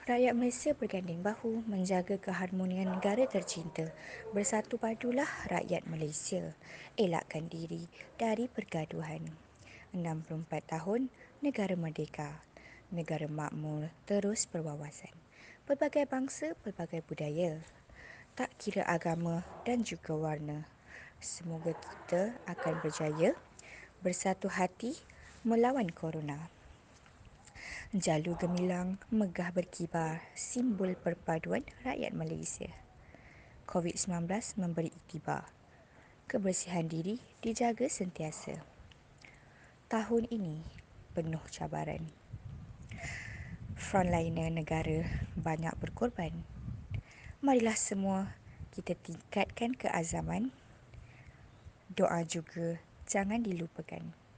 Rakyat Malaysia berganding bahu menjaga keharmonian negara tercinta. Bersatu padulah rakyat Malaysia. Elakkan diri dari pergaduhan. 64 tahun negara merdeka. Negara makmur terus berwawasan. Pelbagai bangsa, pelbagai budaya. Tak kira agama dan juga warna. Semoga kita akan berjaya bersatu hati melawan corona. Jalur gemilang megah berkibar, simbol perpaduan rakyat Malaysia. COVID-19 memberi iktibar. Kebersihan diri dijaga sentiasa. Tahun ini penuh cabaran. Frontliner negara banyak berkorban. Marilah semua kita tingkatkan keazaman. Doa juga jangan dilupakan.